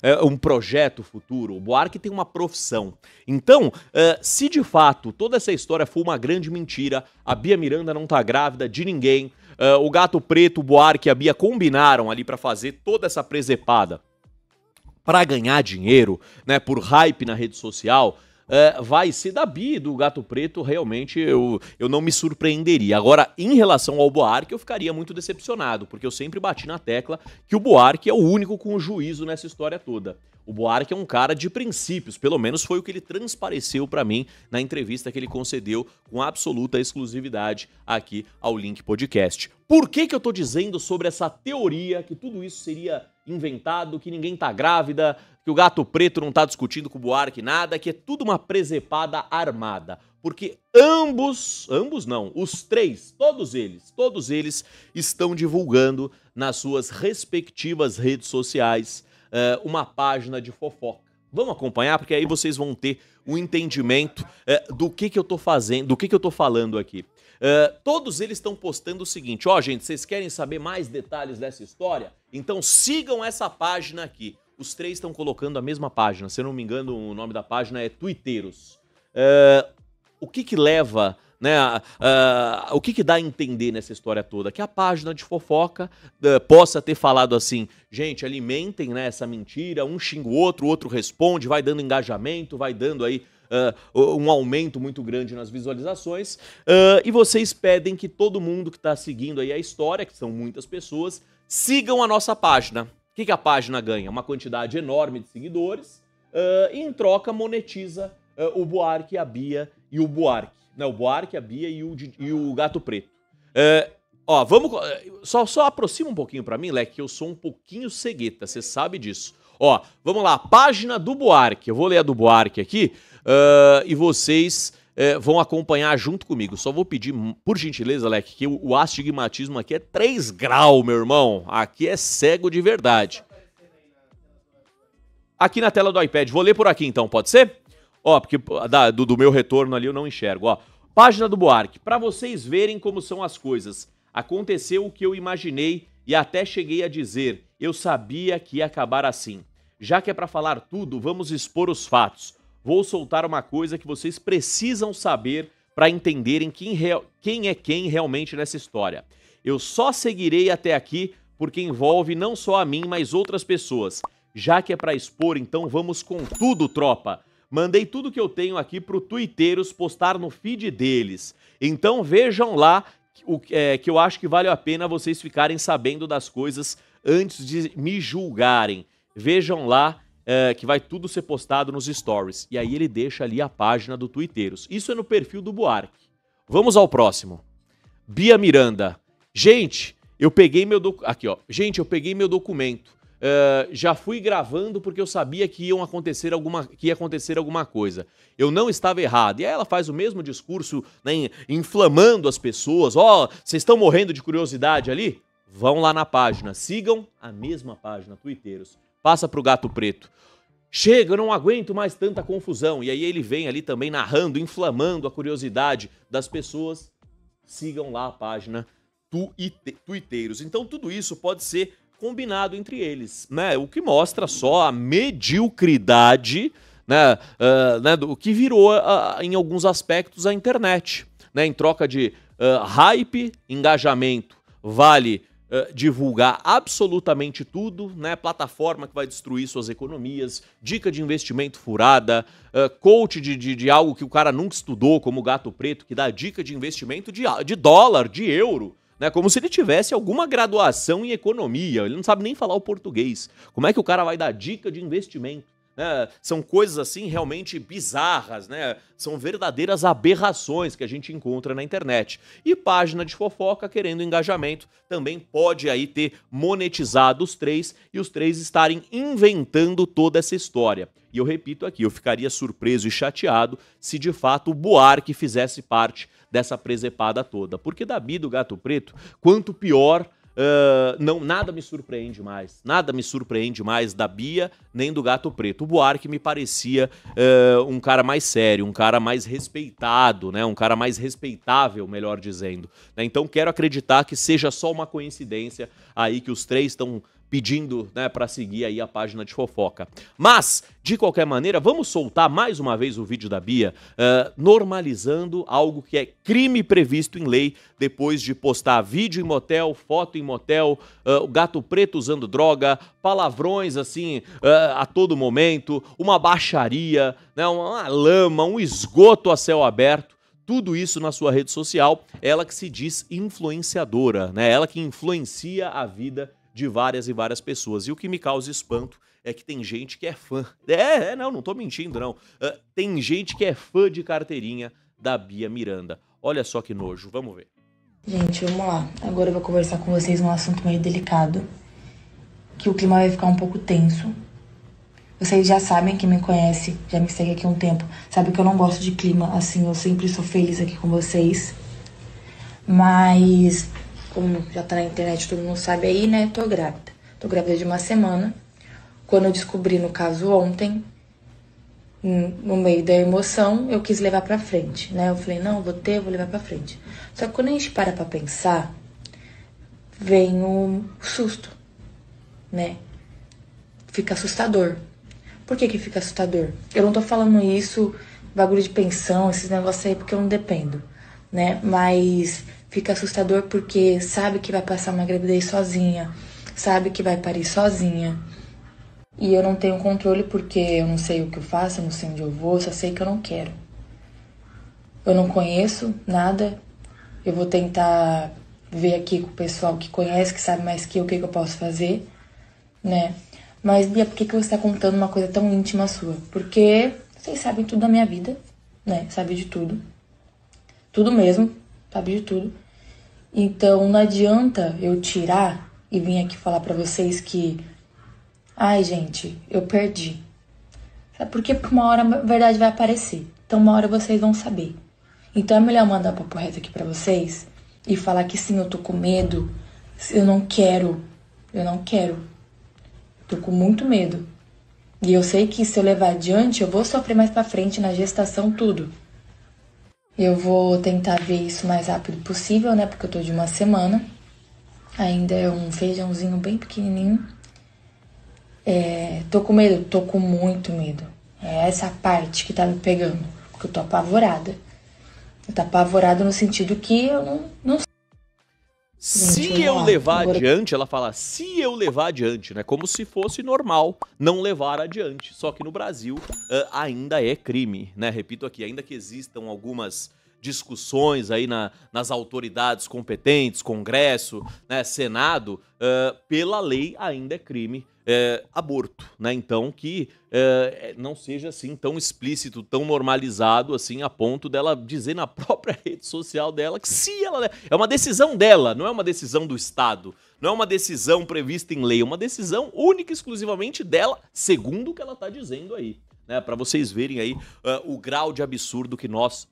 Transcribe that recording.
É, um projeto futuro, o Buarque tem uma profissão. Então, é, se de fato toda essa história foi uma grande mentira, a Bia Miranda não tá grávida de ninguém, é, o Gato Preto, o Buarque e a Bia combinaram ali para fazer toda essa presepada para ganhar dinheiro, né, por hype na rede social, é, vai ser da Bi do Gato Preto, realmente eu, eu não me surpreenderia. Agora, em relação ao Buarque, eu ficaria muito decepcionado, porque eu sempre bati na tecla que o Buarque é o único com juízo nessa história toda. O Buarque é um cara de princípios, pelo menos foi o que ele transpareceu para mim na entrevista que ele concedeu com absoluta exclusividade aqui ao Link Podcast. Por que, que eu tô dizendo sobre essa teoria que tudo isso seria inventado, que ninguém tá grávida, que o gato preto não tá discutindo com o Buarque nada, que é tudo uma presepada armada. Porque ambos, ambos não, os três, todos eles, todos eles estão divulgando nas suas respectivas redes sociais uh, uma página de fofoca. Vamos acompanhar, porque aí vocês vão ter um entendimento eh, do que, que eu tô fazendo, do que, que eu tô falando aqui. Eh, todos eles estão postando o seguinte: ó, oh, gente, vocês querem saber mais detalhes dessa história? Então sigam essa página aqui. Os três estão colocando a mesma página. Se eu não me engano, o nome da página é Twitteiros. Uh, o que que leva, né? Uh, o que que dá a entender nessa história toda? Que a página de fofoca uh, possa ter falado assim, gente, alimentem né, essa mentira, um xinga o outro, o outro responde, vai dando engajamento, vai dando aí Uh, um aumento muito grande nas visualizações. Uh, e vocês pedem que todo mundo que está seguindo aí a história, que são muitas pessoas, sigam a nossa página. O que, que a página ganha? Uma quantidade enorme de seguidores uh, e, em troca, monetiza uh, o Buarque, a Bia e o Buarque. Não, né, O Buarque, a Bia e o, e o Gato Preto. Uh, ó, vamos. Eh, só, só aproxima um pouquinho para mim, Leque, que eu sou um pouquinho cegueta, você sabe disso. Ó, vamos lá, página do Buarque. Eu vou ler a do Buarque aqui uh, e vocês é, vão acompanhar junto comigo. Só vou pedir, hum, por gentileza, Leque, que o, o astigmatismo aqui é 3 graus, meu irmão. Aqui é cego de verdade. Aqui na tela do iPad. Vou ler por aqui então, pode ser? Ó, porque da, do, do meu retorno ali eu não enxergo. Ó, página do Buarque. Para vocês verem como são as coisas. Aconteceu o que eu imaginei e até cheguei a dizer. Eu sabia que ia acabar assim. Já que é para falar tudo, vamos expor os fatos vou soltar uma coisa que vocês precisam saber para entenderem quem, quem é quem realmente nessa história. Eu só seguirei até aqui porque envolve não só a mim, mas outras pessoas. Já que é para expor, então vamos com tudo, tropa. Mandei tudo que eu tenho aqui pro Twitteros postar no feed deles. Então vejam lá o, é, que eu acho que vale a pena vocês ficarem sabendo das coisas antes de me julgarem. Vejam lá é, que vai tudo ser postado nos stories. E aí ele deixa ali a página do Twitteiros. Isso é no perfil do Buarque. Vamos ao próximo. Bia Miranda. Gente, eu peguei meu aqui ó. Gente, eu peguei meu documento. Uh, já fui gravando porque eu sabia que, iam acontecer alguma, que ia acontecer alguma coisa. Eu não estava errado. E aí ela faz o mesmo discurso, né, inflamando as pessoas. Ó, oh, vocês estão morrendo de curiosidade ali? Vão lá na página, sigam a mesma página, Twitteiros passa para o gato preto. Chega, eu não aguento mais tanta confusão. E aí ele vem ali também narrando, inflamando a curiosidade das pessoas. Sigam lá a página tuite, Então tudo isso pode ser combinado entre eles, né? O que mostra só a mediocridade, né? Uh, né? do que virou uh, em alguns aspectos a internet, né? Em troca de uh, hype, engajamento, vale eh, divulgar absolutamente tudo, né? Plataforma que vai destruir suas economias, dica de investimento furada, uh, coach de, de, de, algo que o cara nunca estudou, como o gato preto, que dá dica de investimento de, de dólar, de euro. Né, como se ele tivesse alguma graduação em economia, ele não sabe nem falar o português. Como é que o cara vai dar dica de investimento? né? São coisas assim realmente bizarras, né? São verdadeiras aberrações que a gente encontra na internet. E página de fofoca querendo engajamento também pode aí ter monetizado os três e os três estarem inventando toda essa história. E eu repito aqui, eu ficaria surpreso e chateado se de fato o Buarque fizesse parte dessa presepada toda. Porque Dabi do Gato Preto, quanto pior ah, não, nada me surpreende mais. Nada me surpreende mais da Bia nem do Gato Preto. O Buarque me parecia uh, um cara mais sério, um cara mais respeitado, né? Um cara mais respeitável, melhor dizendo. Né? Então quero acreditar que seja só uma coincidência aí que os três estão pedindo né, para seguir aí a página de fofoca. Mas, de qualquer maneira, vamos soltar mais uma vez o vídeo da Bia, uh, normalizando algo que é crime previsto em lei depois de postar vídeo em motel, foto em motel, uh, o gato preto usando droga, palavrões assim uh, a todo momento, uma baixaria, né, uma lama, um esgoto a céu aberto tudo isso na sua rede social, ela que se diz influenciadora, né? Ela que influencia a vida de várias e várias pessoas. E o que me causa espanto é que tem gente que é fã. É, é não, não tô mentindo, não. Uh, tem gente que é fã de carteirinha da Bia Miranda. Olha só que nojo, vamos ver. Gente, vamos lá. Agora eu vou conversar com vocês um assunto meio delicado, que o clima vai ficar um pouco tenso. Vocês já sabem, quem me conhece, já me segue aqui um tempo, sabe que eu não gosto de clima assim, eu sempre sou feliz aqui com vocês. Mas como já tá na internet, todo mundo sabe aí, né? Tô grávida. Tô grávida de uma semana. Quando eu descobri no caso ontem, hum, no meio da emoção, eu quis levar para frente, né? Eu falei, não, vou ter, vou levar para frente. Só que quando a gente para para pensar, vem o susto, né? Fica assustador. Por que que fica assustador? Eu não tô falando isso, bagulho de pensão, esses negócios aí, porque eu não dependo, né? Mas fica assustador porque sabe que vai passar uma gravidez sozinha, sabe que vai parir sozinha. E eu não tenho controle porque eu não sei o que eu faço, eu não sei onde eu vou, só sei que eu não quero. Eu não conheço nada. Eu vou tentar ver aqui com o pessoal que conhece, que sabe mais que eu, o que, que eu posso fazer, né? Mas, Bia, por que, que você está contando uma coisa tão íntima sua? Porque vocês sabem tudo da minha vida, né? Sabe de tudo. Tudo mesmo sabe de tudo. Então não adianta eu tirar e vir aqui falar para vocês que, ai gente, eu perdi. Sabe por quê? Porque uma hora a verdade vai aparecer. Então uma hora vocês vão saber. Então é melhor mandar papo reto aqui para vocês e falar que sim, eu tô com medo, eu não quero, eu não quero. Tô com muito medo. E eu sei que se eu levar adiante, eu vou sofrer mais pra frente na gestação tudo. Eu vou tentar ver isso o mais rápido possível, né? Porque eu tô de uma semana. Ainda é um feijãozinho bem pequenininho. É, tô com medo, tô com muito medo. É essa parte que tá me pegando, porque eu tô apavorada. Eu tô apavorada no sentido que eu não, não se eu levar adiante, ela fala, se eu levar adiante, né? Como se fosse normal não levar adiante. Só que no Brasil uh, ainda é crime, né? Repito aqui, ainda que existam algumas discussões aí na, nas autoridades competentes, Congresso, né, Senado, uh, pela lei ainda é crime eh, aborto, né? Então que eh, é, não seja assim tão explícito, tão normalizado assim a ponto dela dizer na própria rede social dela que se ela é uma decisão dela, não é uma decisão do Estado, não é uma decisão prevista em lei, é uma decisão única e exclusivamente dela, segundo o que ela está dizendo aí, né? Para vocês verem aí uh, o grau de absurdo que nós